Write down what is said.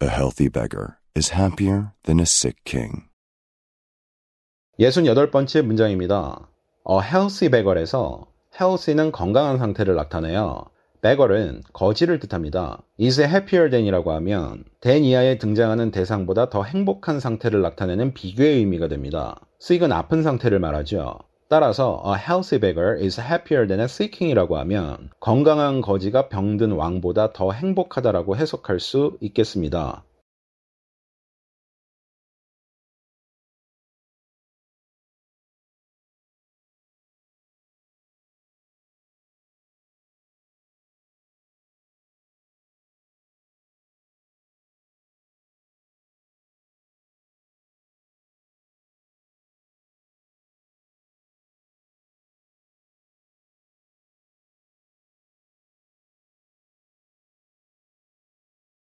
A healthy beggar is happier than a sick king. 68번째 문장입니다. A healthy beggar에서 healthy는 건강한 상태를 나타내요. beggar은 거지를 뜻합니다. is happier than이라고 하면 than 이하에 등장하는 대상보다 더 행복한 상태를 나타내는 비교의 의미가 됩니다. 쓰이은 아픈 상태를 말하죠. 따라서 a healthy beggar is happier than a sick king이라고 하면 건강한 거지가 병든 왕보다 더 행복하다라고 해석할 수 있겠습니다.